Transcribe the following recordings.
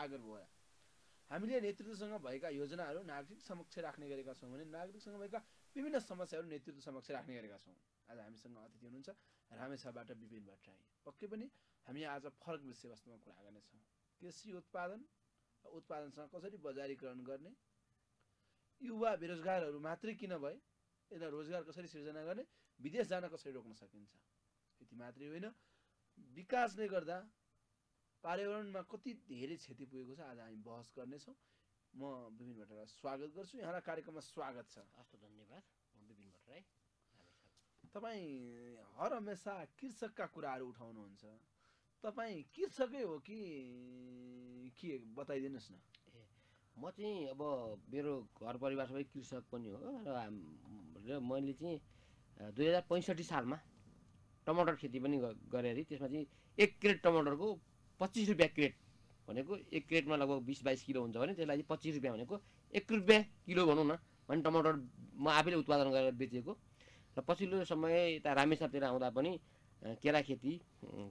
सागर भयो हामीले नेतृत्वसँग भएका योजनाहरू नागरिक समक्ष राख्ने गरेका छौँ भने नागरिकसँग भएका विभिन्न समस्याहरू नेतृत्व समक्ष राख्ने गरेका छौँ आज हामीसँग अतिथि हुनुहुन्छ रामेछाबाट विपिन भट्टराई पक्कै पनि हामी आज फरक विषयवस्तुमा कुरा गर्नेछौँ कृषि उत्पादन उत्पादनसँग कसरी बजारीकरण गर्ने युवा बेरोजगारहरू मात्रै किन भए यसलाई रोजगार कसरी सिर्जना गर्ने विदेश जान कसरी रोक्न सकिन्छ यति मात्रै होइन विकासले गर्दा पर्यावरणमा कति धेरै क्षति पुगेको छ आज हामी बहस गर्नेछौँ म विपिन भट्टराई स्वागत गर्छु यहाँलाई कार्यक्रममा स्वागत छ हस्त धन्यवाद म विपिन भट्टराई तपाईँ हर हमेसा कृषकका कुराहरू उठाउनुहुन्छ तपाईँ कृषकै हो कि के बताइदिनुहोस् न ए म चाहिँ अब मेरो घर परिवार सबै कृषक पनि हो र मैले चाहिँ दुई हजार पैँसठी सालमा टमाटर खेती पनि गरेँ अरे त्यसमा चाहिँ एक क्रेट टमाटरको पच्चिस रुपियाँ क्रेट भनेको एक क्रेटमा लगभग बिस बाइस किलो हुन्छ भने त्यसलाई चाहिँ पच्चिस रुपियाँ भनेको एक रुपियाँ किलो भनौँ न भने टमाटर म आफैले उत्पादन गरेर बेचेको र पछिल्लो समय यता रामेसापतिर आउँदा पनि केरा खेती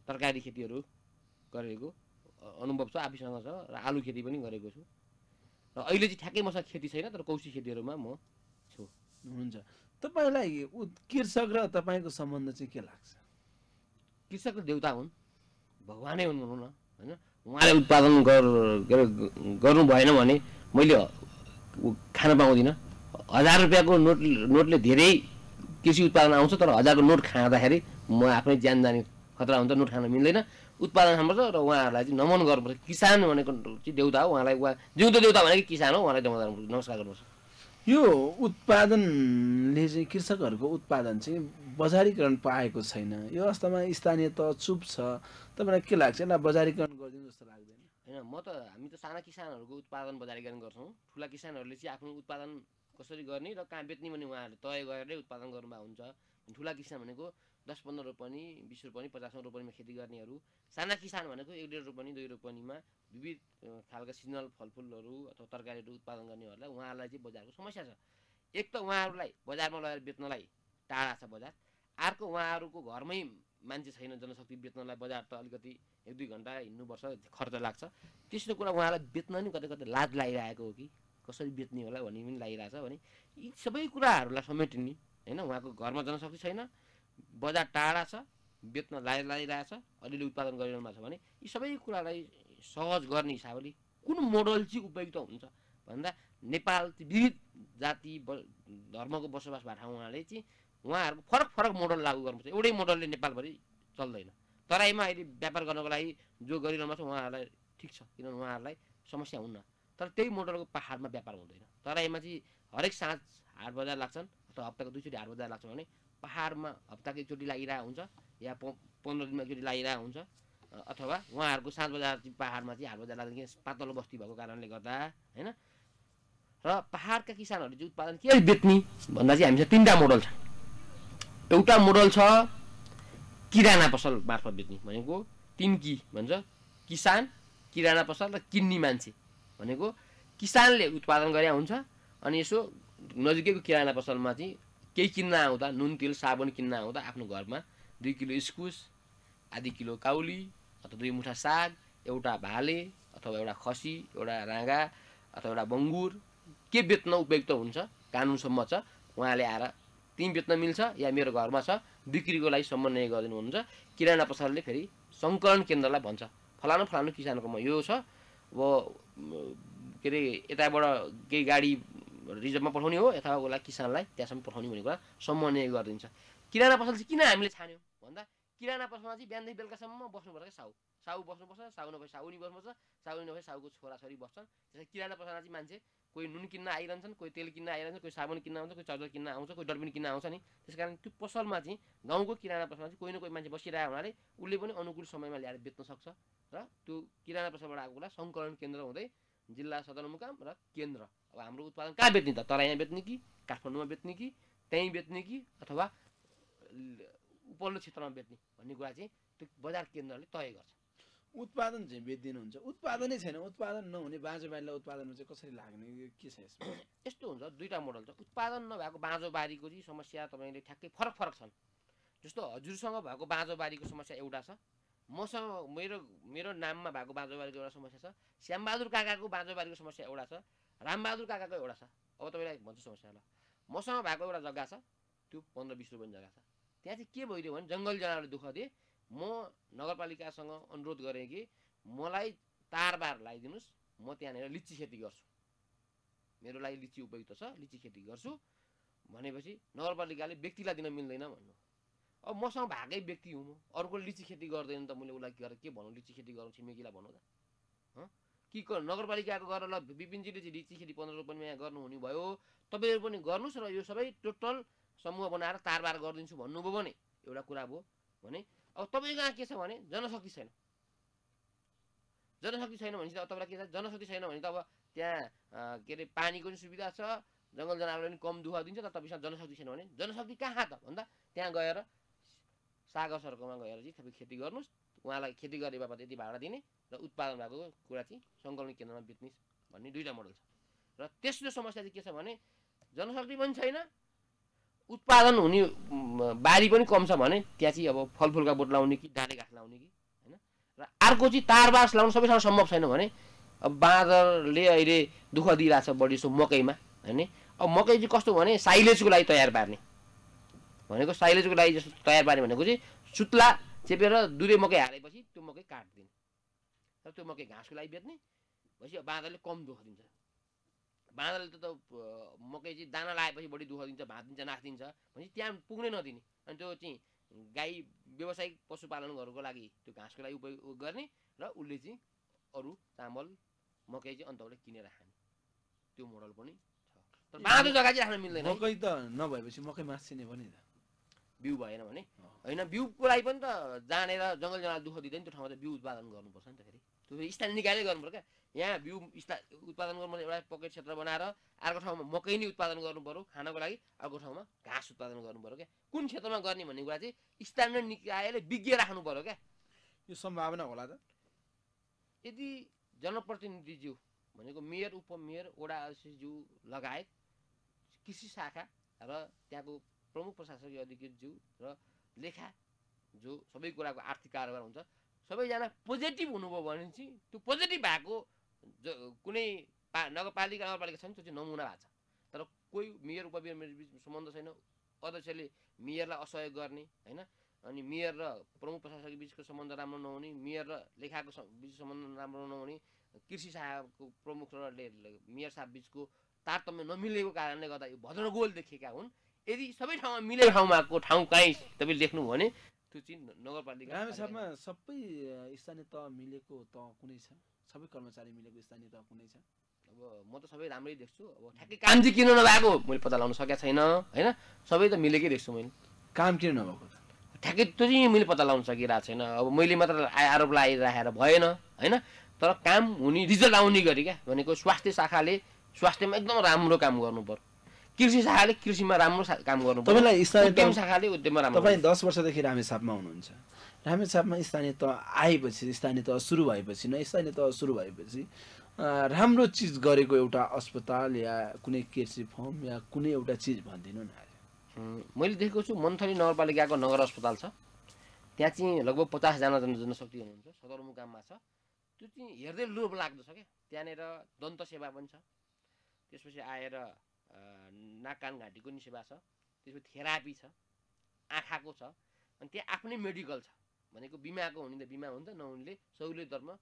तरकारी खेतीहरू गरेको अनुभव छ आफैसँग छ र आलु खेती पनि गरेको छु र अहिले चाहिँ ठ्याक्कै मसँग खेती छैन तर कौसी खेतीहरूमा म छु हुन्छ तपाईँलाई कृषक र तपाईँको सम्बन्ध चाहिँ के लाग्छ कृषक देउता हुन् भगवानै हुनुहुन्न होइन उहाँले उत्पादन गर गर्नु भएन भने मैले खान पाउँदिनँ हजार रुपियाँको नोट नोटले धेरै कृषि उत्पादन आउँछ तर हजारको नोट खाँदाखेरि म आफ्नै ज्यान जाने खतरा हुन्छ नोट खान मिल्दैन उत्पादन हाम्रो र उहाँहरूलाई चाहिँ नमन गर्नुपर्छ किसान भनेको चाहिँ देउता हो उहाँलाई उहाँ जिउँदो देउता भनेको किसान हो उहाँलाई देउता गर्नुपर्छ नमस्कार गर्नुपर्छ यो उत्पादनले चाहिँ कृषकहरूको उत्पादन चाहिँ बजारीकरण पाएको छैन यो अवस्थामा स्थानीय त चुप छ तपाईँलाई के लाग्छ यसलाई बजारीकरण गरिदिनु जस्तो लाग्दैन होइन म त हामी त साना किसानहरूको उत्पादन बजारीकरण गर्छौँ ठुला किसानहरूले चाहिँ आफ्नो उत्पादन कसरी गर्ने र कहाँ बेच्ने भने उहाँहरूले तय गरेरै उत्पादन गर्नुभएको हुन्छ ठुला किसान भनेको दस पन्ध्र रोपनी बिस रोपनी पचासौँ रोपनीमा खेती गर्नेहरू साना किसान भनेको एक डेढ रोपनी दुई रोपनीमा विविध खालका सिजनल फलफुलहरू अथवा तरकारीहरू उत्पादन गर्नेहरूलाई उहाँहरूलाई चाहिँ बजारको समस्या छ एक त उहाँहरूलाई बजारमा लगेर बेच्नलाई टाढा छ बजार अर्को उहाँहरूको घरमै मान्छे छैन जनशक्ति बेच्नलाई बजार त अलिकति एक दुई घन्टा हिँड्नुपर्छ खर्च लाग्छ त्यस्तो कुरा उहाँलाई बेच्न नि कतै कतै लाज लागिरहेको हो कि कसरी बेच्ने होला भन्ने पनि लागिरहेछ भने यी सबै कुराहरूलाई समेट्ने होइन उहाँको घरमा जनशक्ति छैन बजार टाढा छ बेच्न लाज लागिरहेछ अलिअलि उत्पादन गरिरहनु भएको छ भने यी सबै कुरालाई सहज गर्ने हिसाबले कुन मोडल चाहिँ उपयुक्त हुन्छ भन्दा नेपाल विविध जाति धर्मको बसोबास भएको ठाउँ उहाँले चाहिँ उहाँहरूको फरक फरक मोडल लागू गर्नुपर्छ एउटै मोडलले नेपालभरि चल्दैन तराईमा अहिले व्यापार गर्नको लागि जो गरिरहनु छ उहाँहरूलाई ठिक छ किनभने उहाँहरूलाई समस्या हुन्न तर त्यही मोडलको पाहाडमा व्यापार हुँदैन तराईमा चाहिँ हरेक साँझ हाट बजार लाग्छन् अथवा हप्ताको दुईचोटि हाट बजार लाग्छन् भने पाहाडमा हप्ताको एकचोटि लागिरहेको हुन्छ या पन्ध्र दिनमा एकचोटि लागिरहेको हुन्छ अथवा उहाँहरूको साँझ बजार पाहाडमा चाहिँ हाट बजार लाग्दैन किन पातलो बस्ती भएको कारणले गर्दा होइन र पाहाडका किसानहरूले चाहिँ उत्पादन के बेच्ने भन्दा चाहिँ हामीसँग तिनवटा मोडल छ एउटा मोडल छ किराना पसल मार्फत बेच्ने भनेको तिन कि भन्छ किसान किराना पसल र किन्ने मान्छे भनेको किसानले उत्पादन गरे हुन्छ अनि यसो नजिकैको किराना पसलमा चाहिँ केही किन्न आउँदा नुन तेल साबुन किन्न आउँदा आफ्नो घरमा दुई किलो इस्कुस आधी किलो काउली अथवा दुई मुठा साग एउटा भाले अथवा एउटा खसी एउटा राँगा अथवा एउटा बङ्गुर के बेच्न उपयुक्त हुन्छ कानुनसम्म छ उहाँले आएर तिमी बेच्न मिल्छ या मेरो घरमा छ बिक्रीको लागि समन्वय गरिदिनु हुन्छ किराना पसलले फेरि सङ्कलन केन्द्रलाई भन्छ फलानु फलानु किसानकोमा यो छ अब के अरे यताबाट केही गाडी रिजर्भमा पठाउने हो यता उसलाई किसानलाई त्यहाँसम्म पठाउने भन्ने कुरा समन्वय गरिदिन्छ किराना पसल चाहिँ किन हामीले छान्यौँ भन्दा किराना पसलमा चाहिँ बिहानदेखि बेलुकासम्म बस्नुपर्छ क्या साउ साउ बस्नुपर्छ साउ नभए साउनी बस्नुपर्छ साउनी नभए साउको छोराछोरी बस्छन् त्यसरी किराना पसलमा चाहिँ मान्छे कोही नुन किन्न आइरहन्छन् कोही तेल किन्न आइरहन्छन् कोही साबुन किन्न आउँछ कोही चार्जर किन्न आउँछ कोही डस्टबिन किन्न आउँछ नि त्यस कारण त्यो पसलमा चाहिँ गाउँको किराना पसलमा चाहिँ कोही न कोही मान्छे बसिरहेको हुनाले उसले पनि अनुकूल समयमा ल्याएर बेच्न सक्छ र त्यो किराना पसलबाट आएको कुरा सङ्कलन केन्द्र हुँदै जिल्ला सदरमुकाम र केन्द्र अब हाम्रो उत्पादन कहाँ बेच्ने त यहाँ बेच्ने कि काठमाडौँमा बेच्ने कि त्यहीँ बेच्ने कि अथवा उपल्लो क्षेत्रमा बेच्ने भन्ने कुरा चाहिँ त्यो बजार केन्द्रले तय गर्छ उत्पादन चाहिँ बेचिदिनुहुन्छ उत्पादनै छैन उत्पादन नहुने बाँझोबारीलाई उत्पादन चाहिँ कसरी लाग्ने के छ यसमा यस्तो हुन्छ दुईवटा मोडल छ उत्पादन नभएको बाँझोबारीको चाहिँ समस्या तपाईँले ठ्याक्कै फरक फरक छन् जस्तो हजुरसँग भएको बाँझोबारीको समस्या एउटा छ मसँग मेरो मेरो नाममा भएको बाँझोबारीको एउटा समस्या छ श्यामबहादुर काकाको बाँझोबारीको समस्या एउटा छ रामबहादुर काकाको एउटा छ अब तपाईँलाई भन्छु समस्या ल मसँग भएको एउटा जग्गा छ त्यो पन्ध्र बिस रुपियाँ जग्गा छ त्यहाँ चाहिँ के भइदियो भने जङ्गली जनावरले दुःख दिए म नगरपालिकासँग अनुरोध गरेँ कि मलाई तारबार लगाइदिनुहोस् म त्यहाँनिर लिची खेती गर्छु मेरो लागि लिची उपयुक्त छ लिची खेती गर्छु भनेपछि नगरपालिकाले व्यक्तिलाई दिन मिल्दैन भन्नु अब मसँग भएकै व्यक्ति हुँ म अर्को लिची खेती गर्दैन त मैले उसलाई गरेर के भनौँ लिची खेती गरौँ छिमेकीलाई भनौँ त कि नगरपालिकाको गरेर ल विपिनजीले चाहिँ लिची खेती पन्ध्र रुपियाँमा यहाँ गर्नुहुने भयो तपाईँहरू पनि गर्नुहोस् र यो सबै टोटल समूह बनाएर तारबार गरिदिन्छु भन्नुभयो भने एउटा कुरा भयो भने अब तपाईँको कहाँ के छ भने जनशक्ति छैन जनशक्ति छैन भने त तपाईँलाई के छ जनशक्ति छैन भने त अब त्यहाँ के अरे पानीको पनि सुविधा छ जङ्गल जनावर पनि कम दुःख दिन्छ तर तपाईँसँग जनशक्ति छैन भने जनशक्ति कहाँ त भन्दा त्यहाँ गएर सागर सर्कोमा गएर चाहिँ तपाईँ खेती गर्नुहोस् उहाँलाई खेती गरे बापत यति भाडा दिने र उत्पादन भएको कुरा चाहिँ सङ्कलन केन्द्रमा बेच्नुहोस् भन्ने दुईवटा मोडल छ र तेस्रो समस्या चाहिँ के छ भने जनशक्ति पनि छैन उत्पादन हुने बारी पनि कम छ भने त्यहाँ चाहिँ अब फलफुलका बोट लाउने कि डाँडे घाँस लाउने कि होइन र अर्को चाहिँ तार बाँस लाउनु सबैसँग सम्भव छैन भने अब बाँदरले अहिले दुःख दिइरहेको छ बढी जस्तो मकैमा होइन अब मकै चाहिँ कस्तो भने साइलेजको लागि तयार पार्ने भनेको साइलेजको लागि जस्तो तयार पार्ने भनेको चाहिँ सुत्ला चेपेर दुधै मकै हालेपछि त्यो मकै काटिदिने र त्यो मकै घाँसको लागि बेच्ने भनेपछि बाँदरले कम दुःख दिन्छ बाँदरले त मकै चाहिँ दाना लगाएपछि बढी दुःख दिन्छ दिन्छ नाचिदिन्छ भनेपछि त्यहाँ पुग्नै नदिने अनि त्यो चाहिँ गाई व्यावसायिक पशुपालनहरूको लागि त्यो घाँसको लागि उपयोग गर्ने र उसले चाहिँ अरू चामल मकै चाहिँ अन्तबाट किनेर खाने त्यो मोडल पनि छ तर बाँदो जग्गा चाहिँ राख्न मिल्दैन मकै त नभएपछि मकै मासिने पनि त बिउ भएन भने होइन बिउको लागि पनि त जानेर जङ्गल जङ्गल दुःख दिँदैन त्यो ठाउँमा त बिउ उत्पादन गर्नुपर्छ नि त फेरि स्थानीय निकायले निकालै क्या यहाँ बिउ स्था उत्पादन गर्नु एउटा पकेट क्षेत्र बनाएर अर्को ठाउँमा मकै नै उत्पादन गर्नु पऱ्यो खानको लागि अर्को ठाउँमा घाँस उत्पादन गर्नु पऱ्यो क्या कुन क्षेत्रमा गर्ने भन्ने कुरा चाहिँ स्थानीय निकायले विज्ञ राख्नु पऱ्यो क्या यो सम्भावना होला त यदि जनप्रतिनिधिज्यू भनेको मेयर उपमेयर वडा अध्यक्षज्यू लगायत कृषि शाखा र त्यहाँको प्रमुख प्रशासकीय अधिकृतज्यू र लेखा जो सबै कुराको आर्थिक कारोबार हुन्छ सबैजना पोजिटिभ हुनुभयो भने चाहिँ त्यो पोजिटिभ भएको जो कुनै पा नगरपालिका नगरपालिका छन् त्यो चाहिँ नमुना भएको छ तर कोही मेयर उपमेयर बिच सम्बन्ध छैन अध्यक्षले मेयरलाई असहयोग गर्ने होइन अनि मेयर र प्रमुख प्रशासक बिचको सम्बन्ध राम्रो नहुने मेयर र लेखाको बिच सम्बन्ध राम्रो नहुने कृषि शाखाको प्रमुख र मेयर साहब बिचको तारतम्य नमिलेको कारणले गर्दा यो भद्रगोल देखेका हुन् यदि सबै ठाउँमा मिलेको ठाउँमा ठाउँ कहीँ तपाईँ लेख्नुभयो भने त्यो चाहिँ नगरपालिका रामेछापमा सबै स्थानीय तह मिलेको तह कुनै छ सबै कर्मचारी मिलेको स्थानीय तह कुनै छ अब म त सबै राम्रै देख्छु अब ठ्याक्कै काम चाहिँ किन नभएको मैले पत्ता लगाउन सकेको छैन होइन सबै त मिलेकै देख्छु मैले काम किन नभएको ठ्याक्कै त्यो चाहिँ मैले पत्ता लगाउन सकिरहेको छैन अब मैले मात्र आरोप लगाइराखेर भएन होइन तर काम हुने रिजल्ट आउने गरी क्या भनेको स्वास्थ्य शाखाले स्वास्थ्यमा एकदम राम्रो काम गर्नु पर्यो कृषि शाखाले कृषिमा राम्रो काम गर्नु तपाईँलाई स्थानीय शाखाले उद्यममा राम्रो तपाईँ दस वर्षदेखि रामेछापमा हुनुहुन्छ रामेछापमा स्थानीय तह आएपछि स्थानीय तह सुरु भएपछि न स्थानीय तह सुरु भएपछि राम्रो चिज गरेको एउटा अस्पताल या कुनै कृषि फर्म या कुनै एउटा चिज भनिदिनु न मैले देखेको छु मन्थली नगरपालिकाको नगर अस्पताल छ त्यहाँ चाहिँ लगभग पचासजना जन जनशक्ति हुनुहुन्छ सदरमुकाममा छ त्यो चाहिँ हेर्दै लोभ लाग्दछ छ क्या त्यहाँनिर दन्त सेवा पनि छ त्यसपछि आएर नाकान घाँटीको नि सेवा छ त्यसपछि थेरापी छ आँखाको छ अनि त्यहाँ आफ्नै मेडिकल छ भनेको बिमाको हुने त बिमा हुन्छ नहुनेले सहुलियत दरमा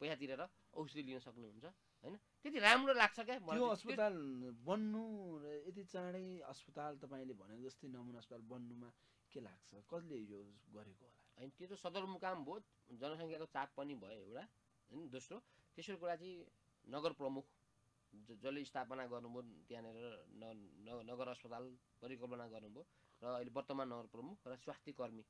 पैसा तिरेर औषधि लिन सक्नुहुन्छ होइन त्यति राम्रो लाग्छ क्या त्यो अस्पताल बन्नु र यति चाँडै अस्पताल तपाईँले भने जस्तै नमुना अस्पताल बन्नुमा के लाग्छ कसले यो गरेको होला होइन त्यो त सदरमुकाम भयो जनसङ्ख्याको चाप पनि भयो एउटा होइन दोस्रो तेस्रो कुरा चाहिँ नगर प्रमुख जसले स्थापना गर्नुभयो त्यहाँनिर नगर अस्पताल परिकल्पना गर्नुभयो र अहिले वर्तमान नगर प्रमुख र स्वास्थ्य कर्मी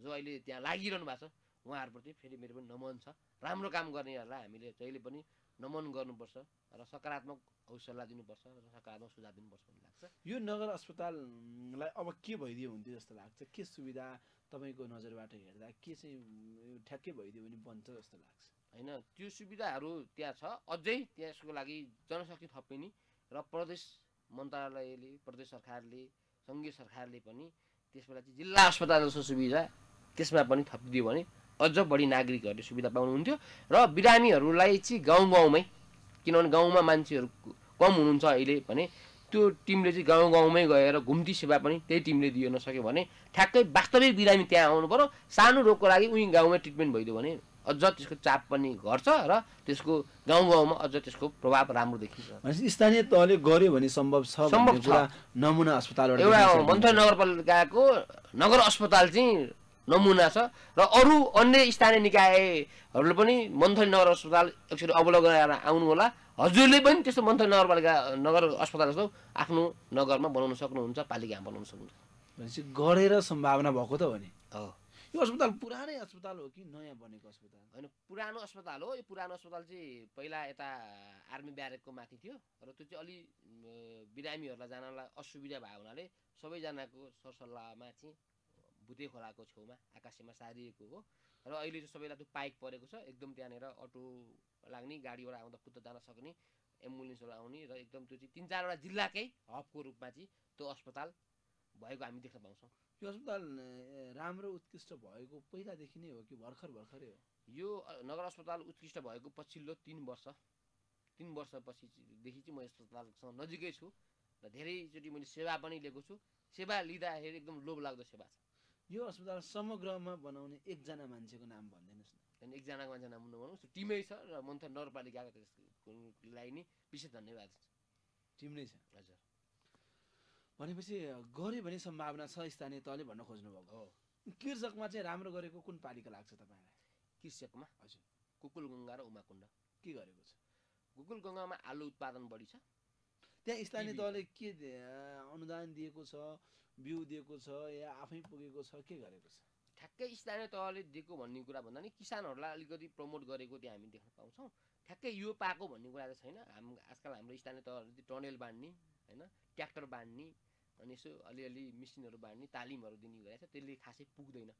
जो अहिले त्यहाँ लागिरहनु भएको छ उहाँहरूप्रति फेरि मेरो पनि नमन छ राम्रो काम गर्नेहरूलाई हामीले जहिले पनि नमन गर्नुपर्छ र सकारात्मक हौसला दिनुपर्छ र सकारात्मक सुझाव दिनुपर्छ भन्ने लाग्छ यो नगर अस्पताललाई अब के भइदियो हुन्थ्यो जस्तो लाग्छ के सुविधा तपाईँको नजरबाट हेर्दा के चाहिँ ठ्याक्कै भइदियो भने बन्छ जस्तो लाग्छ होइन त्यो सुविधाहरू त्यहाँ छ अझै त्यसको लागि जनशक्ति थपिने र प्रदेश मन्त्रालयले प्रदेश सरकारले सङ्घीय सरकारले पनि त्यसबेला चाहिँ जिल्ला अस्पताल जस्तो सुविधा त्यसमा पनि थपिदियो भने अझ बढी नागरिकहरूले सुविधा पाउनुहुन्थ्यो र बिरामीहरूलाई चाहिँ गाउँ गाउँमै किनभने गाउँमा मान्छेहरू कम हुनुहुन्छ अहिले भने त्यो टिमले चाहिँ गाउँ गाउँमै गएर घुम्ती सेवा पनि त्यही टिमले दियो नसक्यो भने ठ्याक्कै वास्तविक बिरामी त्यहाँ आउनु पऱ्यो सानो रोगको लागि उहीँ गाउँमै ट्रिटमेन्ट भइदियो भने अझ त्यसको चाप पनि घट्छ र त्यसको गाउँ गाउँमा अझ त्यसको प्रभाव राम्रो देखिन्छ स्थानीय तहले गर्यो भने सम्भव छ सम्भव छ नमुना अस्पताल एउटा मन्थन नगरपालिकाको नगर अस्पताल चाहिँ नमुना छ र अरू अन्य स्थानीय निकायहरूले पनि मन्थन नगर अस्पताल एकचोटि अवलोकन गरेर होला हजुरले पनि त्यस्तो मन्थन नगरपालिका नगर अस्पताल जस्तो आफ्नो नगरमा बनाउन सक्नुहुन्छ पालिकामा बनाउन सक्नुहुन्छ भनेपछि गरेर सम्भावना भएको त हो नि यो अस्पताल पुरानै अस्पताल हो कि नयाँ बनेको अस्पताल होइन पुरानो अस्पताल हो यो पुरानो अस्पताल चाहिँ पहिला यता आर्मी ब्यारेकको माथि थियो र त्यो चाहिँ अलि बिरामीहरूलाई जानलाई असुविधा भएको हुनाले सबैजनाको सरसल्लाहमा चाहिँ भुते खोलाको छेउमा आकाशेमा सारिएको हो र अहिले चाहिँ सबैलाई त्यो पाइक परेको छ एकदम त्यहाँनिर अटो लाग्ने गाडीबाट आउँदा कुद्दा जान सक्ने एम्बुलेन्सहरू आउने र एकदम त्यो चाहिँ तिन चारवटा जिल्लाकै हबको रूपमा चाहिँ त्यो अस्पताल भएको हामी देख्न पाउँछौँ यो अस्पताल राम्रो उत्कृष्ट भएको पहिलादेखि नै हो कि भर्खर भर्खरै हो यो नगर अस्पताल उत्कृष्ट भएको पछिल्लो तिन वर्ष तिन वर्षपछिदेखि चाहिँ म यस अस्पतालसँग नजिकै छु र धेरैचोटि मैले सेवा पनि लिएको छु सेवा लिँदाखेरि एकदम लोभ लाग्दो सेवा छ यो अस्पताल समग्रमा बनाउने एकजना मान्छेको नाम भनिदिनुहोस् न एकजनाको मान्छे नाम नभनौँ टिमै छ र मन्थ नगरपालिकाको त्यसको नै विशेष धन्यवाद टिम नै छ हजुर भनेपछि गऱ्यो भने सम्भावना छ स्थानीय तहले भन्न खोज्नुभएको हो कृषकमा चाहिँ राम्रो गरेको कुन पालिका लाग्छ तपाईँलाई कृषकमा हजुर गङ्गा र उमाकुण्ड के गरेको छ गङ्गामा आलु उत्पादन बढी छ त्यहाँ स्थानीय तहले के अनुदान दिएको छ बिउ दिएको छ या आफै पुगेको छ के गरेको छ ठ्याक्कै स्थानीय तहले दिएको भन्ने कुरा भन्दा नि किसानहरूलाई अलिकति प्रमोट गरेको त्यहाँ हामी देख्न पाउँछौँ ठ्याक्कै यो पाएको भन्ने कुरा त छैन हाम आजकल हाम्रो स्थानीय तहहरू टनेल बाँड्ने होइन ट्र्याक्टर बाँड्ने अनि यसो अलिअलि मिसिनहरू बाँड्ने तालिमहरू दिने गरेको छ त्यसले खासै पुग्दैन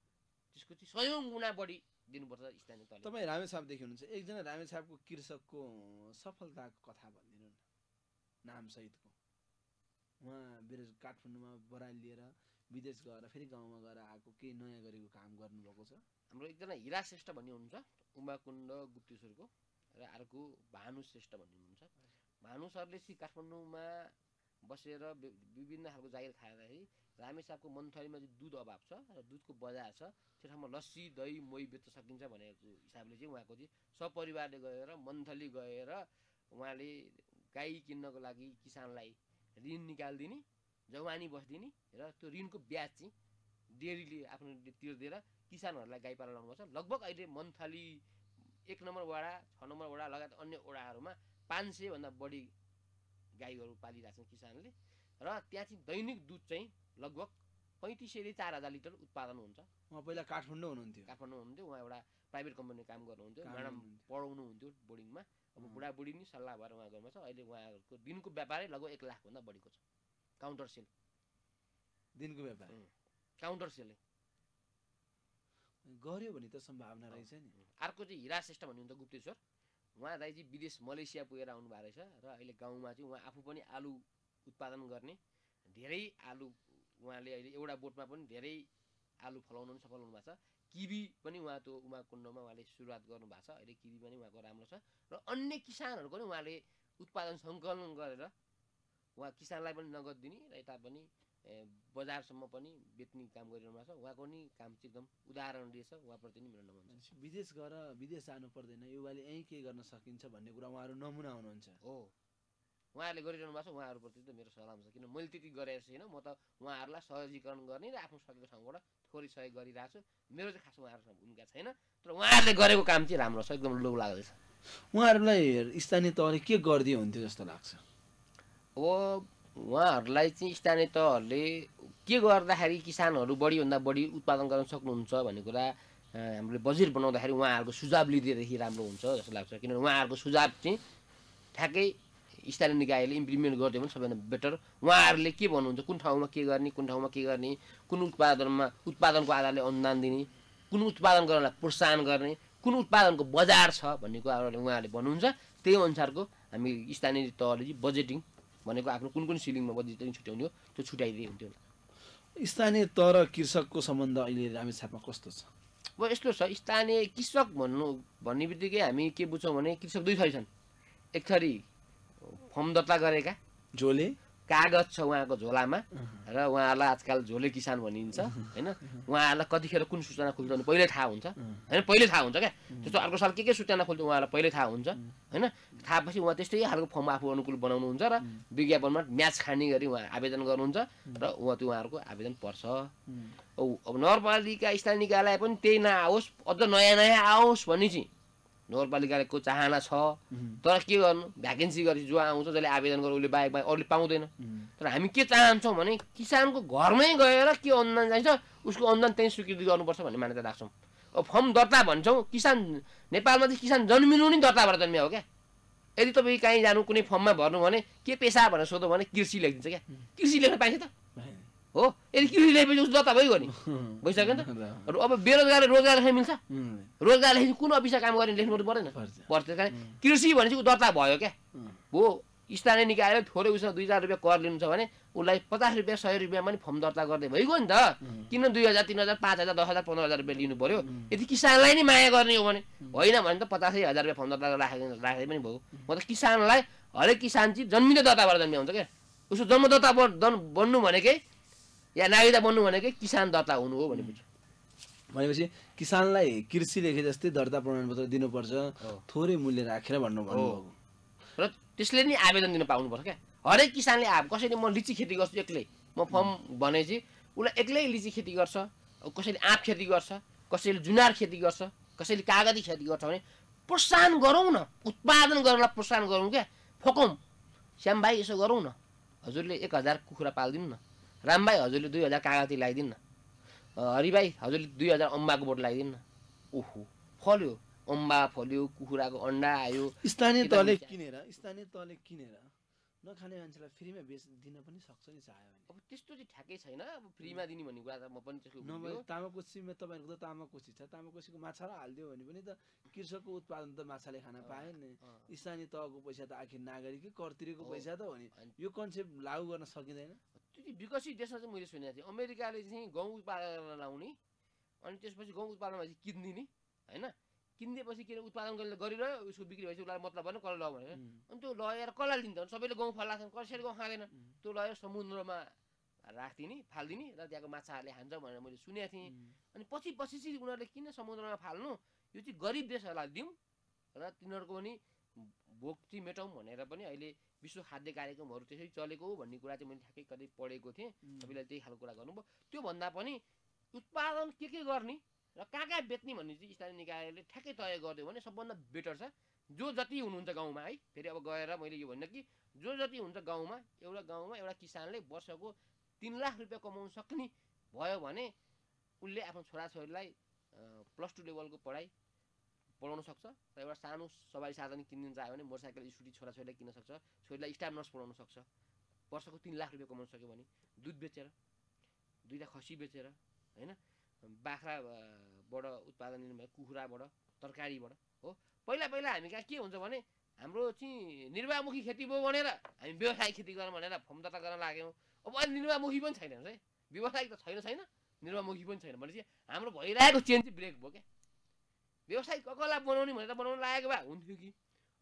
त्यसको चाहिँ सयौँ गुणा बढी दिनुपर्छ स्थानीय तह तपाईँ रामेछापदेखि देखिनुहुन्छ एकजना रामेछापको कृषकको सफलताको कथा भनिदिनु न नामसहितको उहाँ बेरोज काठमाडौँमा बराल लिएर विदेश गएर फेरि गाउँमा गएर आएको केही नयाँ गरेको काम गर्नुभएको छ हाम्रो एकजना हिरा श्रेष्ठ भन्ने हुनुहुन्छ उमाकुण्ड गुप्तेश्वरको र अर्को भानु श्रेष्ठ भन्ने हुनुहुन्छ भानु सरले चाहिँ काठमाडौँमा बसेर विभिन्न खालको जागिर खाँदाखेरि रामेसापको मनथरीमा चाहिँ दुध अभाव छ र दुधको बजार छ त्यो ठाउँमा लस्सी दही मही बेच्न सकिन्छ भनेको हिसाबले चाहिँ उहाँको चाहिँ सपरिवारले गएर मन्थली गएर उहाँले गाई किन्नको लागि किसानलाई ऋण निकालिदिने जवानी बसिदिने र त्यो ऋणको ब्याज चाहिँ डेरीले आफ्नो तिर्दिएर किसानहरूलाई गाई पालन लाउनुपर्छ लगभग अहिले मन्थली एक नम्बर वडा छ नम्बर वडा लगायत अन्य वडाहरूमा पाँच सयभन्दा बढी गाईहरू पालिरहेको पालिरहेछन् किसानले र त्यहाँ चाहिँ दैनिक दुध चाहिँ लगभग पैँतिस सयदेखि चार हजार लिटर उत्पादन हुन्छ उहाँ पहिला काठमाडौँ हुनुहुन्थ्यो काठमाडौँ हुनुहुन्थ्यो उहाँ एउटा प्राइभेट कम्पनीमा काम गर्नुहुन्थ्यो म्याडम हुन्थ्यो बोर्डिङमा अब बुढाबुढी नि सल्लाह भएर उहाँ गर्नु छ अहिले उहाँहरूको दिनको व्यापारै लगभग एक लाखभन्दा बढीको छ काउन्टर सेल दिनको व्यापार काउन्टर सेलै गर्यो भने त सम्भावना रहेछ नि अर्को चाहिँ हिरा श्रेष्ठ भनिन्छ गुप्तेश्वर उहाँ दाइजी विदेश मलेसिया पुगेर आउनु भएको रहेछ र अहिले गाउँमा चाहिँ उहाँ आफू पनि आलु उत्पादन गर्ने धेरै आलु उहाँले अहिले एउटा बोटमा पनि धेरै आलु फलाउनु पनि सफल हुनुभएको छ किवी पनि उहाँ त्यो उमा कुण्डमा उहाँले सुरुवात गर्नुभएको छ अहिले किवी पनि उहाँको राम्रो छ र अन्य किसानहरूको पनि उहाँले उत्पादन सङ्कलन गरेर उहाँ किसानलाई पनि नगद दिने र यता पनि बजारसम्म पनि बेच्ने काम गरिरहनु भएको छ उहाँको नि काम चाहिँ एकदम उदाहरण रहेछ उहाँप्रति नि मेरो नमन विदेश गएर विदेश जानु पर्दैन युवाले यहीँ के गर्न सकिन्छ भन्ने कुरा उहाँहरू नमुना हुनुहुन्छ हो उहाँहरूले गरिरहनु भएको छ उहाँहरूप्रति त मेरो सलाम छ किन मैले त्यति गरेको छैन म त उहाँहरूलाई सहजीकरण गर्ने र आफ्नो सकेको ठाउँबाट थोरै सहयोग गरिरहेको छु मेरो चाहिँ खास उहाँहरूसँग भूमिका छैन तर उहाँहरूले गरेको काम चाहिँ राम्रो छ एकदम लो लाग्दैछ उहाँहरूलाई स्थानीय तहले के गरिदियो हुन्थ्यो जस्तो लाग्छ अब उहाँहरूलाई चाहिँ स्थानीय तहहरूले के गर्दाखेरि किसानहरू बढीभन्दा बढी उत्पादन गर्न सक्नुहुन्छ भन्ने कुरा हामीले बजेट बनाउँदाखेरि उहाँहरूको सुझाव लिँदैदेखि राम्रो हुन्छ जस्तो लाग्छ किनभने उहाँहरूको सुझाव चाहिँ ठ्याक्कै स्थानीय निकायले इम्प्लिमेन्ट गरिदियो भने सबैभन्दा बेटर उहाँहरूले के भन्नुहुन्छ कुन ठाउँमा के गर्ने कुन ठाउँमा के गर्ने कुन उत्पादनमा उत्पादनको आधारले अनुदान दिने कुन उत्पादन गर्नलाई प्रोत्साहन गर्ने कुन उत्पादनको बजार छ भन्ने कुराहरूले उहाँहरूले भन्नुहुन्छ त्यही अनुसारको हामी स्थानीय तहले चाहिँ बजेटिङ भनेको आफ्नो कुन कुन सिलिङमा जति छुट्याउने हो त्यो छुट्याइदिए हुन्थ्यो स्थानीय तर कृषकको सम्बन्ध अहिले रामेछापमा कस्तो छ अब यस्तो छ स्थानीय कृषक भन्नु भन्ने बित्तिकै हामी के बुझ्छौँ भने कृषक दुई थरी छन् एक थरी फर्म दर्ता गरेका जोले कागज छ उहाँको झोलामा र उहाँहरूलाई आजकल झोले किसान भनिन्छ होइन उहाँहरूलाई कतिखेर कुन सूचना खुल्छ भने पहिल्यै थाहा हुन्छ होइन पहिल्यै थाहा हुन्छ क्या त्यस्तो अर्को साल के के सूचना खोल्छ उहाँहरूलाई पहिल्यै थाहा हुन्छ होइन थाहापछि उहाँ त्यस्तै खालको फर्म आफू अनुकूल बनाउनुहुन्छ र विज्ञापनमा म्याच खाने गरी उहाँ आवेदन गर्नुहुन्छ र उहाँ त्यो उहाँहरूको आवेदन पर्छ अब नगरपालिका स्थानीय निकायलाई पनि त्यही नआओस् अझ नयाँ नयाँ आओस् भने चाहिँ नगरपालिकाको चाहना छ तर के गर्नु भ्याकेन्सी गरी जो आउँछ जसले आवेदन गर्यो उसले बाहेक बाहेक अरूले पाउँदैन तर हामी के चाहन्छौँ भने किसानको घरमै गएर के अनुदान चाहिन्छ उसको अनुदान त्यहीँ स्वीकृति गर्नुपर्छ भन्ने मान्यता राख्छौँ अब फर्म दर्ता भन्छौँ किसान नेपालमा चाहिँ किसान जन्मिनु नै दर्ताबाट जन्मियो हो क्या यदि तपाईँ कहीँ जानु कुनै फर्ममा भर्नु भने के पेसा भनेर सोध्यो भने कृषि लेखिदिन्छ क्या कृषि लेख्न पाइन्छ त हो यदि कृषि लेखेपछि उस दर्ता भइगयो नि भइसक्यो नि त अब बेरोजगार रोजगार लेख्न मिल्छ रोजगार लेखेपछि कुन अफिसमा काम गर्ने लेख्नु पर्दैन पर्छ त्यस कारण कृषि भनेपछि ऊ दर्ता भयो क्या हो स्थानीय निकायले थोरै उसमा दुई हजार रुपियाँ कर लिनु छ भने उसलाई पचास रुपियाँ सय रुपियाँ पनि फर्म दर्ता गर्दै भइगयो नि त किन दुई हजार तिन हजार पाँच हजार दस हजार पन्ध्र हजार रुपियाँ लिनु पऱ्यो यदि किसानलाई नै माया गर्ने हो भने होइन भने त पचासै हजार रुपियाँ फर्म दर्ता राखे राखेकै पनि भयो म त किसानलाई हरेक किसान चाहिँ जन्मिने दत्ताबाट जन्मिआउँछ क्या उसको जन्मदत्ता बन् बन्नु भनेकै या नागरिकता बन्नु भनेकै किसान दर्ता हुनु हो भनेपछि भनेपछि किसानलाई कृषि लेखे जस्तै दर्ता प्रमाणपत्र दिनुपर्छ थोरै मूल्य राखेर भन्नु भन्नुभयो र त्यसले नि आवेदन दिन पाउनुपर्छ क्या हरेक किसानले आ कसैले म लिची खेती गर्छु एक्लै म फर्म भनेपछि उसलाई एक्लै लिची खेती गर्छ कसैले आँप खेती गर्छ कसैले जुनार खेती गर्छ कसैले कागती खेती गर्छ भने प्रोत्साहन गरौँ न उत्पादन गर्नलाई प्रोत्साहन गरौँ क्या फोकौँ श्याम भाइ यसो गरौँ न हजुरले एक हजार कुखुरा पालिदिनु न रामभाइ हजुरले दुई हजार कागती लगाइदिनु न हरिभाइ हजुरले दुई हजार अम्बाको बोट लगाइदिनु न ओहो फल्यो अम्बा फल्यो कुखुराको अन्डा आयो स्थानीय तहले किनेर स्थानीय तहले किनेर नखाने मान्छेलाई फ्रीमा बेच दिन पनि सक्छ नि चाह्यो भने अब त्यस्तो चाहिँ ठ्याक्कै छैन अब फ्रीमा दिने भन्ने कुरा त म पनि त्यसको नभए तामाकोसीमा तपाईँहरूको त तामाकोसी छ तामाकोसीको माछा र हालिदियो भने पनि त कृषकको उत्पादन त माछाले खान पायो नि स्थानीय तहको पैसा त आखिर नागरिकै करतिरको पैसा त हो नि यो कन्सेप्ट लागू गर्न सकिँदैन त्यति विकसित देशमा चाहिँ मैले सुनेको थिएँ अमेरिकाले चाहिँ गहुँ उत्पादन लाउने अनि त्यसपछि गहुँ उत्पादनमा चाहिँ किनिदिने होइन किनिदिएपछि किन उत्पादन गरेर गरिरह्यो उसको बिक्री भएपछि उसलाई मतलब भएन कसलाई ल भनेर अनि त्यो लगेर कसलाई लिन्छ सबैले गहुँ फलाएको कसरी गहुँ खाँदैन त्यो लगेर समुद्रमा राखिदिने फालिदिने र त्यहाँको माछाहरूले खान्छ भनेर मैले सुनेको थिएँ अनि पछि पछि चाहिँ उनीहरूले किन समुद्रमा फाल्नु यो चाहिँ गरिब देशहरूलाई दिउँ र तिनीहरूको पनि भोक चाहिँ मेटाउँ भनेर पनि अहिले विश्व खाद्य कार्यक्रमहरू त्यसरी चलेको हो भन्ने कुरा चाहिँ मैले ठ्याक्कै कतै पढेको थिएँ तपाईँलाई त्यही खालको कुरा गर्नुभयो त्योभन्दा पनि उत्पादन के के गर्ने र कहाँ कहाँ बेच्ने भन्ने चाहिँ स्थानीय निकायले ठ्याक्कै तय गरिदियो भने सबभन्दा बेटर छ जो जति हुनुहुन्छ गाउँमा है फेरि अब गएर मैले यो भन्न कि जो जति हुन्छ गाउँमा एउटा गाउँमा एउटा किसानले वर्षको तिन लाख रुपियाँ कमाउन सक्ने भयो भने उसले आफ्नो छोराछोरीलाई प्लस टू लेभलको पढाइ पढाउन सक्छ र एउटा सानो सवारी साधन किनिदिन चाह्यो भने मोटरसाइकल स्कुटी छोराछोरीलाई किन्न सक्छ छोरीलाई स्टाफ नर्स पढाउन सक्छ वर्षको तिन लाख रुपियाँ कमाउन सक्यो भने दुध बेचेर दुईवटा खसी बेचेर होइन बाख्राबाट उत्पादन लिनुभयो कुखुराबाट तरकारीबाट हो पहिला पहिला हामी कहाँ के हुन्छ भने हाम्रो चाहिँ निर्वाहमुखी खेती भयो भनेर हामी व्यवसायिक खेती गरौँ भनेर फर्म दर्ता गर्न लाग्यौँ अब अहिले निर्वाहमुखी पनि छैन है व्यवसायिक त छैन छैन निर्वाहमुखी पनि छैन भनेपछि हाम्रो भइरहेको चेन्ज चाहिँ ब्रेक भयो क्या व्यवसायिक अकला बनाउने भने त बनाउन लागेको भए हुन्थ्यो कि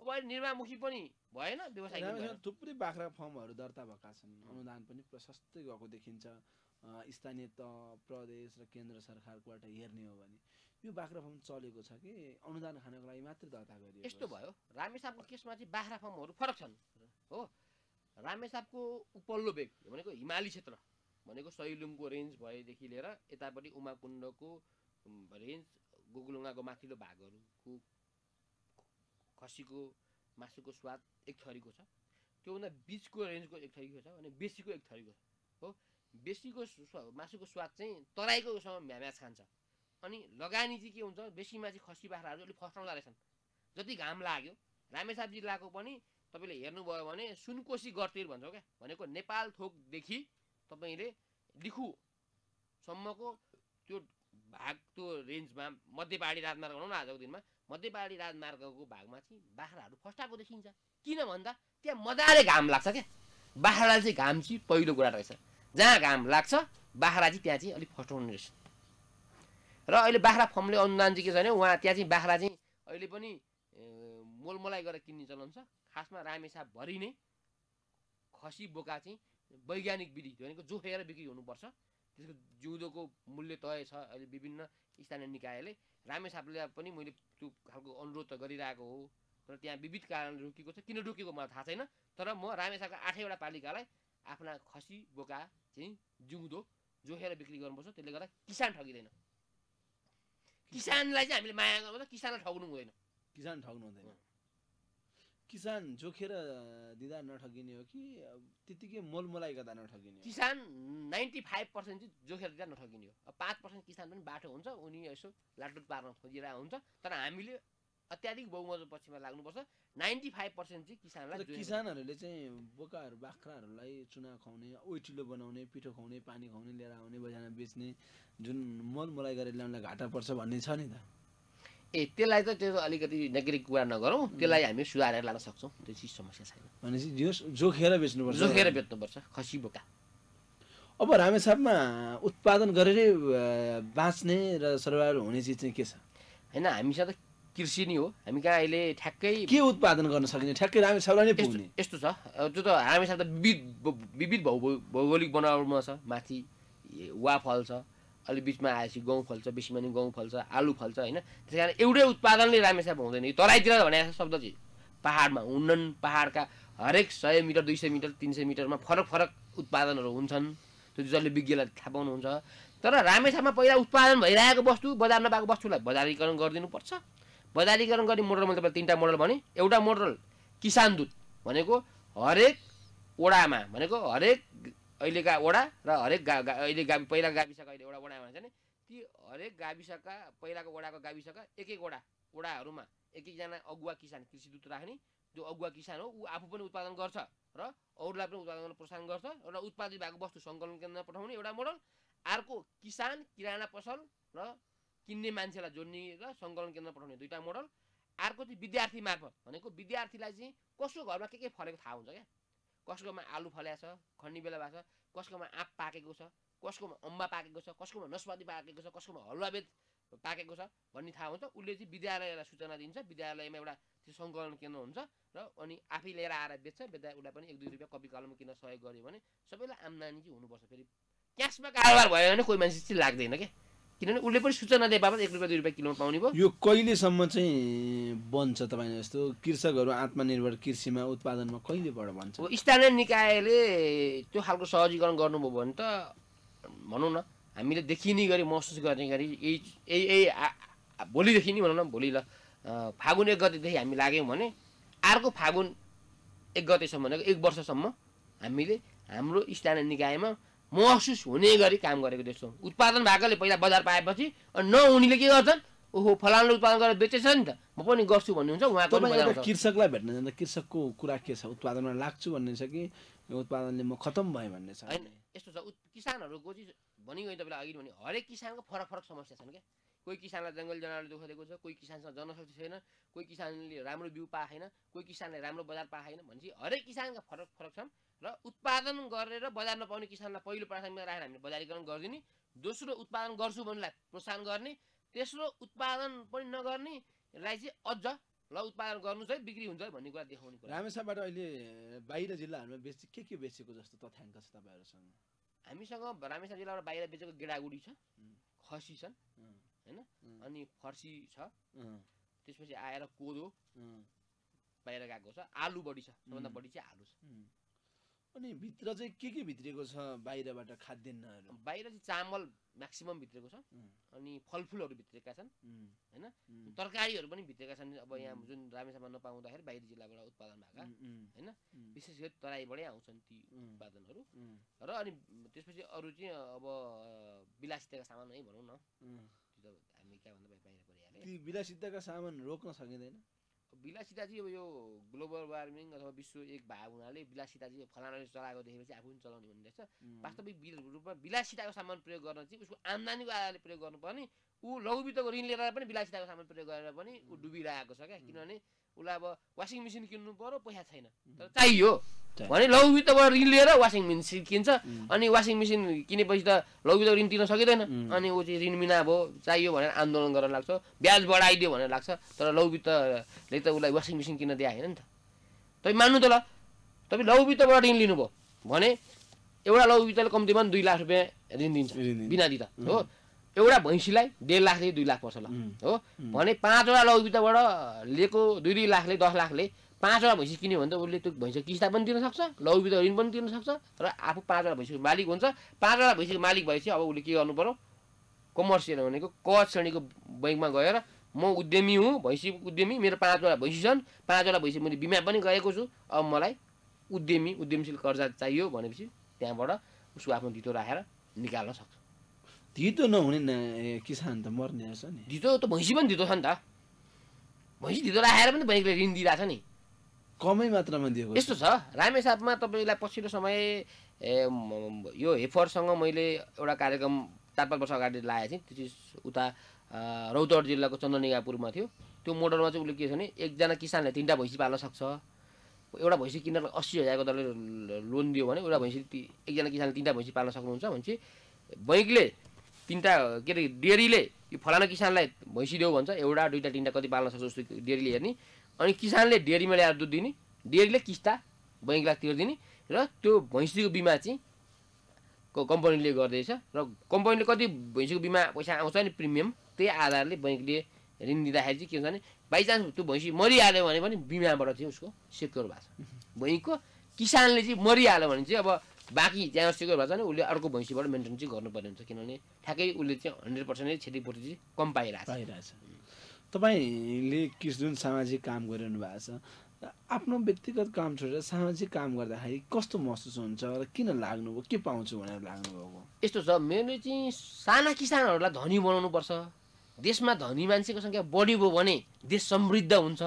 अब अहिले निर्माणमुखी पनि भएन व्यवसाय थुप्रै बाख्रा फर्महरू दर्ता भएका छन् अनुदान पनि प्रशस्तै गएको देखिन्छ स्थानीय त प्रदेश र केन्द्र सरकारकोबाट हेर्ने हो भने यो बाख्रा फर्म चलेको छ कि अनुदान खानको लागि मात्र दर्ता गरियो यस्तो भयो रामेसापको केसमा चाहिँ बाख्रा फर्महरू फरक छन् हो रामेसापको उपल्लो बेग भनेको हिमाली क्षेत्र भनेको सैलुङको रेन्ज भएदेखि लिएर यतापट्टि उमाकुण्डको रेन्ज गोगुलुङ्गाको माथिल्लो कु खसीको मासुको स्वाद एक थरीको छ त्योभन्दा बिचको रेन्जको एक थरीको छ अनि बेसीको एक थरीको छ हो बेसीको मासुको स्वाद चाहिँ तराईकोसँग म्याम्याच खान्छ अनि लगानी चाहिँ के हुन्छ बेसीमा चाहिँ खसी बाख्राहरू अलिक फस्टाउँदो रहेछन् जति घाम लाग्यो रामेसाप जिल्लाको पनि तपाईँले हेर्नुभयो भने सुनकोशी गर्तिर भन्छौँ क्या भनेको नेपाल थोकदेखि तपाईँले लिखुसम्मको त्यो भाग त्यो रेन्जमा मध्यपाडी राजमार्ग भनौँ न आजको दिनमा मध्यपाडी राजमार्गको भागमा चाहिँ बाख्राहरू फस्टाएको देखिन्छ किन भन्दा त्यहाँ मजाले घाम लाग्छ क्या बाख्रालाई चाहिँ घाम चाहिँ पहिलो कुरा रहेछ जहाँ घाम लाग्छ बाख्रा चाहिँ त्यहाँ चाहिँ अलिक फस्टाउने रहेछ र अहिले बाख्रा फर्मले अनुदान चाहिँ के छ भने उहाँ त्यहाँ चाहिँ बाख्रा चाहिँ अहिले पनि मोलमलाइ गरेर किन्ने चलन छ खासमा भरि नै खसी बोका चाहिँ वैज्ञानिक विधि भनेको जोखेर बिक्री हुनुपर्छ त्यसको जिउँदोको मूल्य तय छ अहिले विभिन्न स्थानीय निकायले रामेसापले पनि मैले त्यो खालको अनुरोध त गरिरहेको हो तर त्यहाँ विविध कारण रोकिएको छ किन रोकिएको मलाई थाहा छैन तर म रामेसाको आठैवटा पालिकालाई आफ्ना खसी बोका चाहिँ जिउँदो जोखेर बिक्री गर्नुपर्छ त्यसले गर्दा किसान ठगिँदैन किसानलाई चाहिँ हामीले माया गर्नुपर्छ किसानलाई ठग्नु हुँदैन किसान ठग्नु हुँदैन किसान जोखेर दिँदा नठगिने हो कि त्यतिकै मोलमोलाइ गर्दा नठगिने किसान नाइन्टी फाइभ पर्सेन्ट चाहिँ जोखेर दिँदा नठगिने हो पाँच पर्सेन्ट किसान पनि बाटो हुन्छ उनी यसो लाटुट पार्न खोजिरहेको हुन्छ तर हामीले अत्याधिक बहुमत पक्षमा लाग्नुपर्छ नाइन्टी फाइभ पर्सेन्ट चाहिँ किसानलाई किसानहरूले चाहिँ बोकाहरू बाख्राहरूलाई चुना खुवाउने ओइटिलो बनाउने पिठो खुवाउने पानी खुवाउने लिएर आउने बजारमा बेच्ने जुन मलमलाइ गरेर ल्याउनलाई घाटा पर्छ भन्ने छ नि त ए त्यसलाई त त्यो अलिकति नेगेटिभ कुरा नगरौँ त्यसलाई हामी सुधारेर लान सक्छौँ त्यो चिज समस्या छैन भनेपछि जोखेर बेच्नुपर्छ जोखेर बेच्नुपर्छ खसी बोका अब रामेछापमा उत्पादन गरेरै बाँच्ने र सर्वाइभल हुने चिज चाहिँ के छ होइन हामीसँग त कृषि नै हो हामी कहाँ अहिले ठ्याक्कै के उत्पादन गर्न सकिन्छ ठ्याक्कै रामेछापलाई नै पुग्ने यस्तो छ त्यो त रामेछाप त विविध विविध भौगोलिक बनावटमा छ माथि वा फल छ अलि बिचमा आएपछि गहुँ फल्छ बेसीमा नि गहुँ फल्छ आलु फल्छ होइन त्यस कारण एउटै उत्पादनले रामेसाप हुँदैन यो तराईतिर भने शब्द चाहिँ पाहाडमा हुन्नन् पाहाडका हरेक सय मिटर दुई सय मिटर तिन सय मिटरमा फरक फरक उत्पादनहरू हुन्छन् त्यो जसले विज्ञलाई थाहा पाउनुहुन्छ तर रामेछापमा पहिला उत्पादन भइरहेको वस्तु बजार नपाएको वस्तुलाई बजारीकरण गरिदिनुपर्छ बजारीकरण गर्ने मोडल मैले तपाईँलाई तिनवटा मोडल भने एउटा मोडल किसान दुध भनेको हरेक ओडामा भनेको हरेक अहिलेका वडा र हरेक गा अहिले गा पहिलाको गाविसका अहिले एउटा वडा भन्छ नि ती हरेक गाविसका पहिलाको वडाको गाविसका एक एक वडा वडाहरूमा एक एकजना अगुवा किसान कृषि कृषिदूत राख्ने जो अगुवा किसान हो ऊ आफू पनि उत्पादन गर्छ र अरूलाई पनि उत्पादन गर्न प्रोत्साहन गर्छ र उत्पादित भएको वस्तु सङ्कलन केन्द्रमा पठाउने एउटा मोडल अर्को किसान किराना पसल र किन्ने मान्छेलाई जोड्ने र सङ्कलन केन्द्रमा पठाउने दुईवटा मोडल अर्को चाहिँ विद्यार्थी मार्फत भनेको विद्यार्थीलाई चाहिँ कसो घरमा के के फलेको थाहा हुन्छ क्या कसकोमा आलु फल्याएको छ खन्ने बेला भएको छ कसकोमा आँप पाकेको छ कसकोमा अम्बा पाकेको छ कसकोमा नस्पति पाकेको छ कसकोमा हलुवाबेद पाकेको छ भन्ने थाहा हुन्छ उसले चाहिँ विद्यालयलाई सूचना दिन्छ विद्यालयमा एउटा त्यो सङ्कलन केन्द्र हुन्छ र अनि आफै लिएर आएर बेच्छ बेच्दा उसलाई पनि एक दुई रुपियाँ कपी कलम किन्न सहयोग गर्यो भने सबैलाई आम्दानी चाहिँ हुनुपर्छ फेरि क्यासमा कारोबार भयो भने कोही मान्छे चाहिँ लाग्दैन क्या किनभने उसले पनि सूचना दिए बापत एक रुपियाँ दुई रुपियाँ किलोमा पाउने भयो यो कहिलेसम्म चाहिँ बन्छ तपाईँ जस्तो कृषकहरू आत्मनिर्भर कृषिमा उत्पादनमा कहिलेबाट बन्छ स्थानीय निकायले त्यो खालको सहजीकरण गर्नुभयो भने त भनौँ न हामीले देखिने गरी महसुस गर्ने गरी यही यही यही भोलिदेखि नै भनौँ न भोलि ल फागुन एक गतेदेखि हामी लाग्यौँ भने अर्को फागुन एक गतेसम्म भनेको एक वर्षसम्म हामीले हाम्रो स्थानीय निकायमा महसुस हुने गरी काम गरेको देख्छौँ उत्पादन भएकोले पहिला बजार पाएपछि अनि न उनीले के गर्छन् ओहो फलानु उत्पादन गरेर बेचेछ नि त म पनि गर्छु भन्नुहुन्छ उहाँको कृषकलाई भेट्न जाँदा कृषकको कुरा के छ उत्पादनमा लाग्छु भन्ने छ कि उत्पादनले म खतम भएँ भन्ने छ होइन यस्तो छ किसानहरूको चाहिँ भनिगयो तपाईँलाई अघि भने हरेक किसानको फरक फरक समस्या छन् क्या कोही किसानलाई जङ्गली जनावरले दुःख दिएको छ कोही किसानसँग जनशक्ति छैन कोही किसानले राम्रो बिउ छैन कोही किसानले राम्रो बजार छैन भनेपछि हरेक किसानका फरक फरक छन् र उत्पादन गरेर बजार नपाउने किसानलाई पहिलो प्राथमिकता राखेर हामीले बजारीकरण गरिदिने दोस्रो उत्पादन गर्छु भन्नेलाई प्रोत्साहन गर्ने तेस्रो उत्पादन पनि नगर्नेलाई चाहिँ अझ ल उत्पादन गर्नु चाहिँ बिक्री हुन्छ भन्ने कुरा देखाउने कुरा रामेसाबाट अहिले बाहिर जिल्लाहरूमा बेच के के बेचेको जस्तो तथ्याङ्क छ तपाईँहरूसँग हामीसँग रामेसा जिल्लाबाट बाहिर बेचेको गेडागुडी छ खसी छन् होइन अनि फर्सी छ त्यसपछि आएर कोदो बाहिर गएको छ आलु बढी छ सबभन्दा बढी चाहिँ आलु छ अनि भित्र चाहिँ के के भित्रिएको छ बाहिरबाट खाद्यान्नहरू बाहिर चाहिँ चामल म्याक्सिमम् भित्रेको छ अनि फलफुलहरू भित्रेका छन् होइन तरकारीहरू पनि भित्रेका छन् अब यहाँ जुन रामेछापमा नपाउँदाखेरि बाहिर जिल्लाबाट उत्पादन भएका होइन विशेष गरी तराईबाटै आउँछन् ती उत्पादनहरू र अनि त्यसपछि अरू चाहिँ अब विलासिताका सामान है भनौँ न त बाहिर परिहाल्यो विलासिताका सामान रोक्न सकिँदैन विलासिता चाहिँ अब यो ग्लोबल वार्मिङ अथवा विश्व एक भाव हुनाले विलासिता चाहिँ फलानाले चलाएको देखेपछि आफू पनि चलाउने हुने रहेछ वास्तविक रूपमा विलासिताको सामान प्रयोग गर्न चाहिँ उसको आम्दानीको आधारले प्रयोग गर्नुपर्ने ऊ लघुवित्तको ऋण लिएर पनि विलासिताको सामान प्रयोग गरेर पनि ऊ डुबिरहेको छ क्या किनभने उसलाई अब वासिङ मेसिन किन्नु पऱ्यो पैसा छैन तर चाहियो भने लघु ऋण लिएर वासिङ मेसिन किन्छ अनि वासिङ मेसिन किनेपछि त लघु ऋण तिर्न सकिँदैन अनि ऊ चाहिँ ऋण मिना भयो चाहियो भनेर आन्दोलन गर्न लाग्छ ब्याज बढाइदियो भनेर लाग्छ तर लघु त उसलाई वासिङ मेसिन किन्न दिए होइन नि त तपाईँ मान्नु त ल तपाईँ लघु ऋण लिनुभयो भने एउटा लघु वित्तले कम्तीमा दुई लाख रुपियाँ ऋण दिन्छ बिना दिँदा हो एउटा भैँसीलाई डेढ लाखदेखि दुई लाख पर्छ ल हो भने पाँचवटा लघु वित्तबाट लिएको दुई दुई लाखले दस लाखले पाँचवटा भैँसी किन्यो भने त उसले त्यो भैँसी किस्ता पनि दिनसक्छ सक्छ ऋण पनि दिनसक्छ र आफू पाँचवटा भैँसीको मालिक हुन्छ पाँचवटा भैँसीको मालिक भएपछि अब उसले के गर्नु पऱ्यो कमर्सियल भनेको क श्रेणीको ब्याङ्कमा गएर म उद्यमी हुँ भैँसी उद्यमी मेरो पाँचवटा भैँसी छन् पाँचवटा भैँसी मैले बिमा पनि गरेको छु अब मलाई उद्यमी उद्यमशील कर्जा चाहियो भनेपछि त्यहाँबाट उसको आफ्नो धितो राखेर निकाल्न सक्छ धितो नहुने किसान त मर्ने रहेछ नि धितो त भैँसी पनि धितो छ नि त भैँसी धितो राखेर पनि ब्याङ्कले ऋण दिइरहेछ नि कमै मात्रामा दिएको यस्तो छ रामेसापमा तपाईँलाई पछिल्लो समय यो हेफरसँग मैले एउटा कार्यक्रम चार पाँच वर्ष अगाडि लगाएको थिएँ त्यो चिज उता रौतहट जिल्लाको चन्द्रनिगापुरमा थियो त्यो मोडलमा चाहिँ उसले के छ भने एकजना किसानले तिनवटा भैँसी पाल्न सक्छ एउटा भैँसी किन्नलाई अस्सी हजारको दरले लोन दियो भने एउटा भैँसी एकजना किसानले तिनवटा भैँसी पाल्न सक्नुहुन्छ भनेपछि बैङ्कले तिनवटा के अरे डेरीले यो फलाना किसानलाई भैँसी दियो भन्छ एउटा दुईवटा तिनवटा कति पाल्न सक्छ उसको डेरीले हेर्ने अनि किसानले डेरीमा ल्याएर दुध दिने डेरीले किस्ता बैङ्कलाई तिर्दिने र त्यो भैँसीको बिमा चाहिँ कम्पनीले गर्दैछ र कम्पनीले कति भैँसीको बिमा पैसा आउँछ नि प्रिमियम त्यही आधारले बैङ्कले ऋण दिँदाखेरि चाहिँ के हुन्छ भने बाइचान्स त्यो भैँसी मरिहाल्यो भने पनि बिमाबाट चाहिँ उसको सेक्योर भएको छ बैङ्कको किसानले चाहिँ मरिहाल्यो भने चाहिँ अब बाँकी जहाँ सेक्योर भएको छ भने उसले अर्को भैँसीबाट मेन्टेन चाहिँ गर्नुपर्ने हुन्छ किनभने ठ्याक्कै उसले चाहिँ हन्ड्रेड पर्सेन्ट क्षतिपूर्ति चाहिँ कम पाइरहेको छ तपाईँले किस जुन सामाजिक काम गरिरहनु भएको छ आफ्नो व्यक्तिगत काम छोडेर सामाजिक काम गर्दाखेरि कस्तो महसुस हुन्छ र किन लाग्नुभयो के पाउँछु भनेर लाग्नुभएको यस्तो छ मेरो चाहिँ साना किसानहरूलाई धनी बनाउनुपर्छ देशमा धनी मान्छेको सङ्ख्या बढी भयो भने देश समृद्ध हुन्छ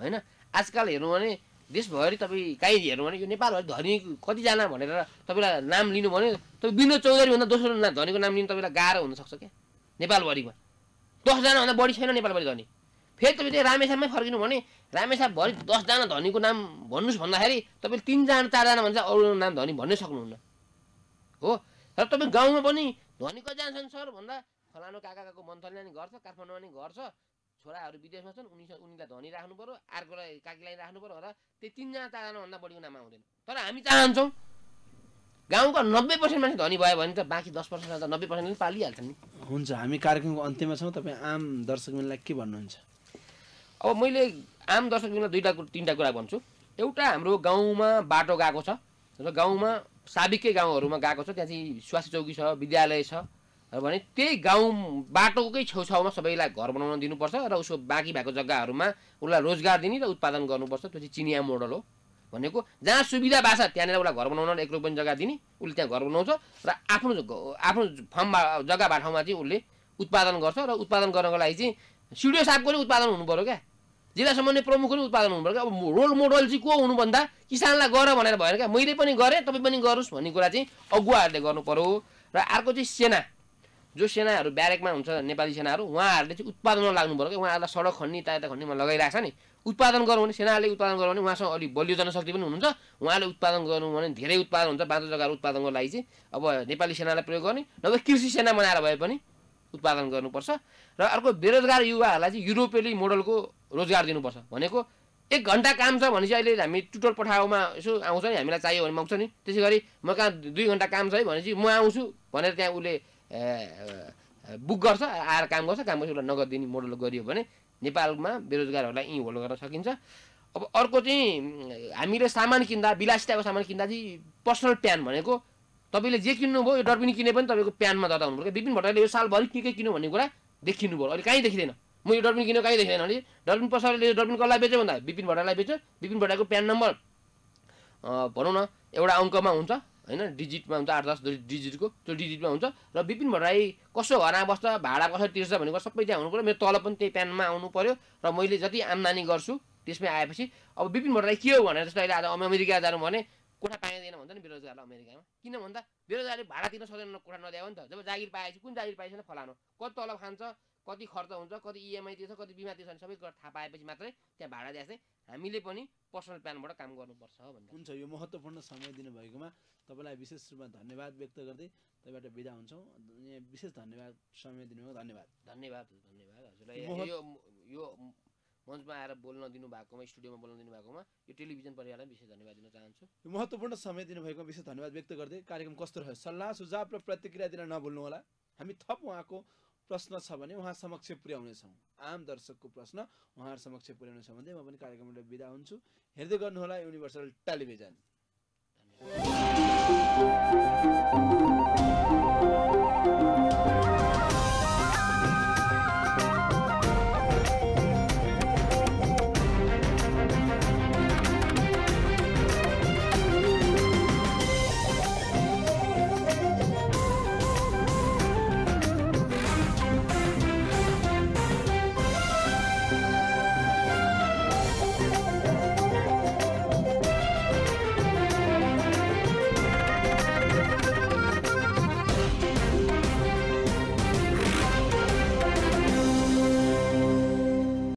होइन आजकल हेर्नु भने देशभरि तपाईँ काहीँ हेर्नु भने यो नेपालभरि धनी कतिजना भनेर तपाईँलाई नाम लिनु भने तपाईँ विनोद चौधरीभन्दा दोस्रो धनीको नाम लिनु तपाईँलाई गाह्रो हुनसक्छ क्या नेपालभरिमा दसजनाभन्दा बढी छैन नेपालभरि धनी फेरि तपाईँ त्यहाँ रामेसामै फर्किनु भने रामेसाभरि दसजना धनीको नाम भन्नुहोस् भन्दाखेरि तपाईँले तिनजना चारजना भन्छ अरू नाम धनी भन्नै सक्नुहुन्न हो र तपाईँ गाउँमा पनि धनी कतिजना जान्छन् सर भन्दा फलानु काकाको मन्थली नि गर्छ काठमाडौँमा नि गर्छ छोराहरू विदेशमा छन् उनी उनीलाई धनी राख्नु पऱ्यो अर्कोलाई काकीलाई राख्नु पऱ्यो र त्यही तिनजना चारजनाभन्दा बढीको नाम आउँदैन तर हामी चाहन्छौँ गाउँको नब्बे पर्सेन्ट मान्छे धनी भयो भने त बाँकी दस पर्सेन्ट त नब्बे पर्सेन्टले पालिहाल्छ नि हुन्छ हामी कार्यक्रमको अन्त्यमा छौँ तपाईँ आम दर्शकबिनलाई के भन्नुहुन्छ अब मैले आम दर्शकबिनलाई दुईवटा तिनवटा कुरा भन्छु एउटा हाम्रो गाउँमा बाटो गएको छ र गाउँमा साबिकै गाउँहरूमा गएको छ त्यहाँ चाहिँ स्वास्थ्य चौकी छ विद्यालय छ र भने त्यही गाउँ बाटोकै छेउछाउमा सबैलाई घर बनाउन दिनुपर्छ र उसको बाँकी भएको जग्गाहरूमा उसलाई रोजगार दिने र उत्पादन गर्नुपर्छ त्यो चाहिँ चिनिया मोडल हो भनेको जहाँ सुविधा भएको छ त्यहाँनिर उसलाई घर बनाउन एक रुपियाँ जग्गा दिने उसले त्यहाँ घर बनाउँछ र आफ्नो आफ्नो फर्ममा जग्गा ठाउँमा चाहिँ उसले उत्पादन गर्छ र उत्पादन गर्नको लागि चाहिँ सिडिओ नै उत्पादन हुनु पऱ्यो क्या जिल्ला सम्बन्धी समन्वय प्रमुखले उत्पादन हुनु पऱ्यो क्या अब रोल मोडल चाहिँ को हुनु भन्दा किसानलाई गर भनेर भएन क्या मैले पनि गरेँ तपाईँ पनि गरोस् भन्ने कुरा चाहिँ अगुवाहरूले गर्नु पऱ्यो र अर्को चाहिँ सेना जो सेनाहरू ब्यारेकमा हुन्छ नेपाली सेनाहरू उहाँहरूले चाहिँ उत्पादनमा लाग्नु पऱ्यो क्या उहाँहरूलाई सडक खन्ने यता खन्नेमा लगाइरहेको छ नि उत्पादन गरौँ भने सेनाले उत्पादन गरौँ भने उहाँसँग अलिक बलियो जनशक्ति पनि हुनुहुन्छ उहाँले उत्पादन गर्नु भने धेरै उत्पादन हुन्छ बाँधो जग्गाहरू उत्पादनको लागि चाहिँ अब नेपाली सेनालाई प्रयोग गर्ने नभए कृषि सेना बनाएर भए पनि उत्पादन गर्नुपर्छ र अर्को बेरोजगार युवाहरूलाई चाहिँ युरोपेली मोडलको रोजगार दिनुपर्छ भनेको एक घन्टा काम छ भने चाहिँ अहिले हामी टुटोल पठाएकोमा यसो आउँछ नि हामीलाई चाहियो भने आउँछ नि त्यसै गरी म कहाँ दुई घन्टा काम छ है भनेपछि म आउँछु भनेर त्यहाँ उसले बुक गर्छ आएर काम गर्छ काम गर्छ उसलाई नगद दिने मोडल गरियो भने नेपालमा बेरोजगारहरूलाई यहीँ होल्ड गर्न सकिन्छ अब अर्को चाहिँ हामीले सामान किन्दा विलासिताको सामान किन्दा चाहिँ पर्सनल प्यान भनेको तपाईँले जे किन्नुभयो यो डर्बिन किने पनि तपाईँको प्यानमा दर्ता हुनुपर्छ विपिन भट्टराईले यो सालभरि के के किन्यो भन्ने कुरा देखिनु भयो अहिले कहीँ देखिँदैन म यो डर्बिन किन्यो कहीँ देखिँदैन अहिले डर्बिन पसलले यो डस्टबिन कसलाई बेच्यो भन्दा विपिन भट्टराईलाई बेच्यो विपिन भट्टराईको प्यान नम्बर भनौँ न एउटा अङ्कमा हुन्छ होइन डिजिटमा हुन्छ आठ दस डिजिटको त्यो डिजिटमा हुन्छ र विपिन भट्टराई कसो घरमा बस्छ भाडा कसरी तिर्छ भनेको सबै त्यहाँ हुनु मेरो तल पनि त्यही प्यानमा आउनु पऱ्यो र मैले जति आम्दानी गर्छु त्यसमै आएपछि अब विपिन भट्टराई के हो भनेर जस्तो अहिले आज अमेरिका जानु भने कोठा पाइँदैन भन्छ नि बेरोजगारलाई अमेरिकामा किन भन्दा बेरोजगारले भाडा तिर्न सक्दैन कोठा नदियो नि त जब जागिर पाएपछि कुन जागिर पाएछ फलानु कति तलब खान्छ कति खर्च हुन्छ कति इएमआई e दिन्छ कति बिमा दिन्छ भने सबै कुरा थाहा पाएपछि मात्रै त्यहाँ भाडा दिएछ हामीले पनि पर्सनल प्लानबाट काम गर्नुपर्छ भन्ने हुन्छ यो महत्त्वपूर्ण समय दिनुभएकोमा तपाईँलाई विशेष रूपमा धन्यवाद व्यक्त गर्दै तपाईँबाट बिदा हुन्छौँ विशेष धन्यवाद समय दिनुभएको धन्यवाद धन्यवाद धन्यवाद हजुरलाई यो यो मञ्चमा आएर बोल्न दिनुभएकोमा स्टुडियोमा बोल्न दिनुभएकोमा यो टेलिभिजन परिवारलाई विशेष धन्यवाद दिन चाहन्छु यो महत्त्वपूर्ण समय दिनुभएकोमा विशेष धन्यवाद व्यक्त गर्दै कार्यक्रम कस्तो रह्यो सल्लाह सुझाव र प्रतिक्रिया दिन होला हामी थप उहाँको प्रश्न छ भने उहाँ समक्ष पुर्याउनेछौँ आम दर्शकको प्रश्न उहाँहरू समक्ष पुर्याउनेछौँ भन्दै म पनि कार्यक्रमबाट बिदा हुन्छु हेर्दै गर्नुहोला युनिभर्सल टेलिभिजन